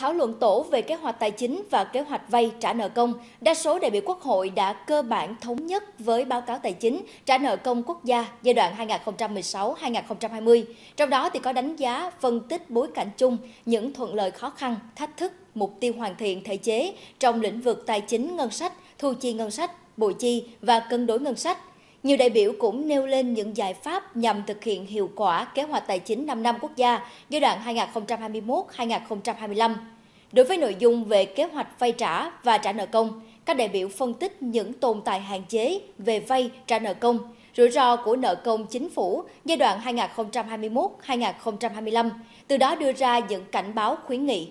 Thảo luận tổ về kế hoạch tài chính và kế hoạch vay trả nợ công, đa số đại biểu Quốc hội đã cơ bản thống nhất với báo cáo tài chính trả nợ công quốc gia giai đoạn 2016-2020. Trong đó thì có đánh giá, phân tích bối cảnh chung, những thuận lợi khó khăn, thách thức, mục tiêu hoàn thiện thể chế trong lĩnh vực tài chính ngân sách, thu chi ngân sách, bội chi và cân đối ngân sách nhiều đại biểu cũng nêu lên những giải pháp nhằm thực hiện hiệu quả kế hoạch tài chính 5 năm quốc gia giai đoạn 2021-2025. Đối với nội dung về kế hoạch vay trả và trả nợ công, các đại biểu phân tích những tồn tại hạn chế về vay trả nợ công, rủi ro của nợ công chính phủ giai đoạn 2021-2025, từ đó đưa ra những cảnh báo khuyến nghị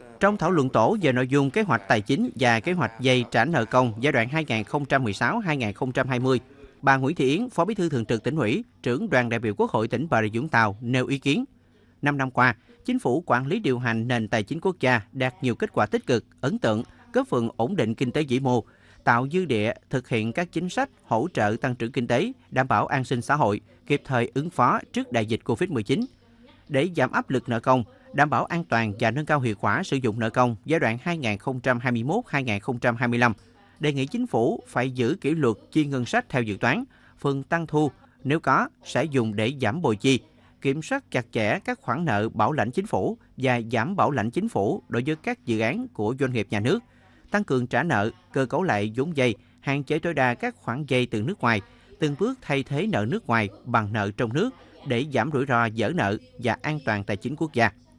Ờ, Trong thảo luận tổ về nội dung kế hoạch tài chính và kế hoạch dây trả nợ công giai đoạn 2016-2020, bà Nguyễn Thị Yến, Phó Bí thư Thường trực tỉnh ủy, trưởng đoàn đại biểu Quốc hội tỉnh Bà Rịa Vũng Tàu nêu ý kiến. Năm năm qua, chính phủ quản lý điều hành nền tài chính quốc gia đạt nhiều kết quả tích cực, ấn tượng, góp phần ổn định kinh tế vĩ mô, tạo dư địa thực hiện các chính sách hỗ trợ tăng trưởng kinh tế, đảm bảo an sinh xã hội, kịp thời ứng phó trước đại dịch COVID-19. Để giảm áp lực nợ công, đảm bảo an toàn và nâng cao hiệu quả sử dụng nợ công giai đoạn 2021-2025, đề nghị chính phủ phải giữ kỷ luật chi ngân sách theo dự toán, phần tăng thu nếu có sẽ dùng để giảm bồi chi, kiểm soát chặt chẽ các khoản nợ bảo lãnh chính phủ và giảm bảo lãnh chính phủ đối với các dự án của doanh nghiệp nhà nước, tăng cường trả nợ, cơ cấu lại vốn dây, hạn chế tối đa các khoản dây từ nước ngoài, từng bước thay thế nợ nước ngoài bằng nợ trong nước để giảm rủi ro dở nợ và an toàn tài chính quốc gia.